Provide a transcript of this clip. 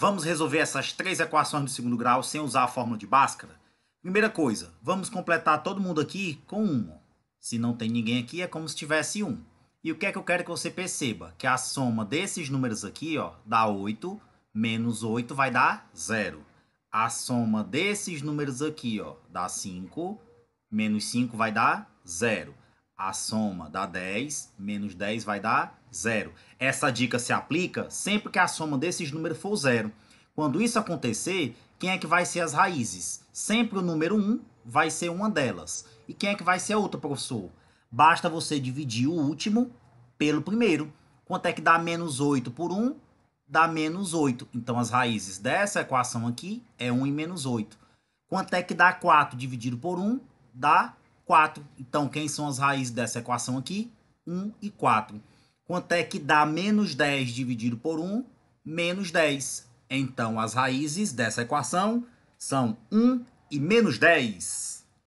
Vamos resolver essas três equações do segundo grau sem usar a fórmula de Bhaskara? Primeira coisa, vamos completar todo mundo aqui com 1. Se não tem ninguém aqui, é como se tivesse 1. E o que é que eu quero que você perceba? Que a soma desses números aqui ó, dá 8, menos 8 vai dar 0. A soma desses números aqui ó, dá 5, menos 5 vai dar 0. A soma dá 10, menos 10 vai dar 0. Essa dica se aplica sempre que a soma desses números for zero. Quando isso acontecer, quem é que vai ser as raízes? Sempre o número 1 vai ser uma delas. E quem é que vai ser a outra, professor? Basta você dividir o último pelo primeiro. Quanto é que dá menos 8 por 1? Dá menos 8. Então, as raízes dessa equação aqui é 1 e menos 8. Quanto é que dá 4 dividido por 1? Dá 4. Então, quem são as raízes dessa equação aqui? 1 e 4. Quanto é que dá menos 10 dividido por 1? Menos 10. Então, as raízes dessa equação são 1 e menos 10.